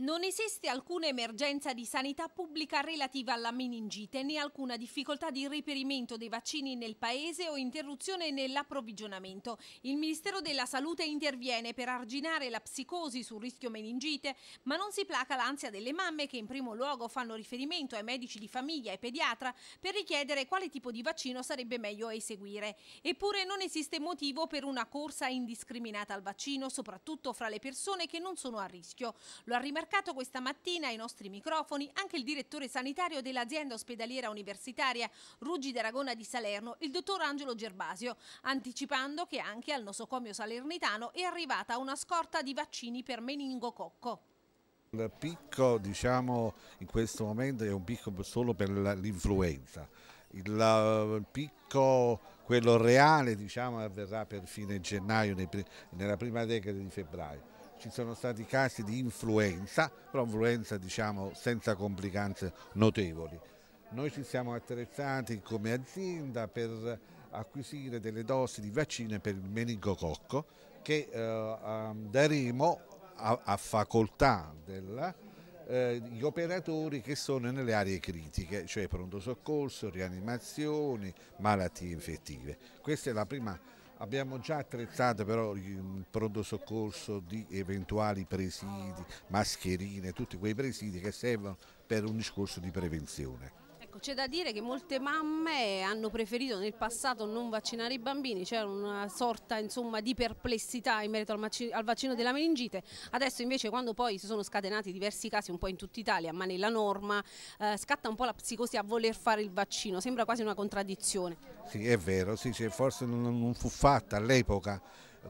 Non esiste alcuna emergenza di sanità pubblica relativa alla meningite né alcuna difficoltà di reperimento dei vaccini nel paese o interruzione nell'approvvigionamento. Il Ministero della Salute interviene per arginare la psicosi sul rischio meningite, ma non si placa l'ansia delle mamme che in primo luogo fanno riferimento ai medici di famiglia e pediatra per richiedere quale tipo di vaccino sarebbe meglio eseguire. Eppure non esiste motivo per una corsa indiscriminata al vaccino, soprattutto fra le persone che non sono a rischio. Lo ha rimarcato attaccato questa mattina ai nostri microfoni anche il direttore sanitario dell'azienda ospedaliera universitaria Ruggi d'Aragona di Salerno, il dottor Angelo Gerbasio, anticipando che anche al nosocomio salernitano è arrivata una scorta di vaccini per meningococco. Il picco diciamo, in questo momento è un picco solo per l'influenza, il picco quello reale diciamo, avverrà per fine gennaio, nella prima decade di febbraio ci sono stati casi di influenza, però influenza diciamo senza complicanze notevoli. Noi ci siamo attrezzati come azienda per acquisire delle dosi di vaccine per il meningococco che eh, ehm, daremo a, a facoltà della eh, gli operatori che sono nelle aree critiche, cioè pronto soccorso, rianimazioni, malattie infettive. Questa è la prima Abbiamo già attrezzato però il pronto soccorso di eventuali presidi, mascherine, tutti quei presidi che servono per un discorso di prevenzione. Ecco, c'è da dire che molte mamme hanno preferito nel passato non vaccinare i bambini, c'era una sorta insomma, di perplessità in merito al, al, vaccino della meningite, adesso invece quando poi si sono scatenati diversi casi un po' in tutta Italia, ma nella norma, eh, scatta un po' la psicosi a voler fare il vaccino, sembra quasi una contraddizione. Sì, è vero, sì, sì, forse non, non fu fatta all'epoca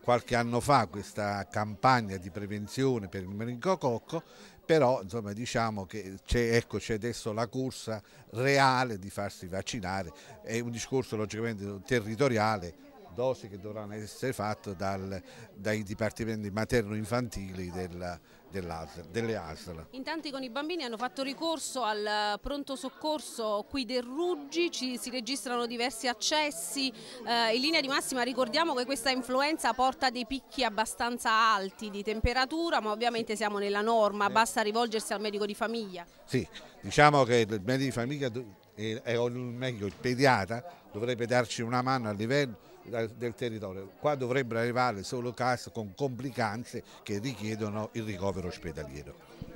qualche anno fa questa campagna di prevenzione per il meningococco, però insomma, diciamo che c'è ecco, adesso la corsa reale di farsi vaccinare, è un discorso logicamente territoriale, dosi che dovranno essere fatte dal, dai dipartimenti materno-infantili delle ASL. In tanti con i bambini hanno fatto ricorso al pronto soccorso qui del Ruggi, ci, si registrano diversi accessi, eh, in linea di massima ricordiamo che questa influenza porta dei picchi abbastanza alti di temperatura, ma ovviamente siamo nella norma, basta rivolgersi al medico di famiglia. Sì, diciamo che il medico di famiglia e, o meglio il pediatra dovrebbe darci una mano a livello del territorio. Qua dovrebbero arrivare solo case con complicanze che richiedono il ricovero ospedaliero.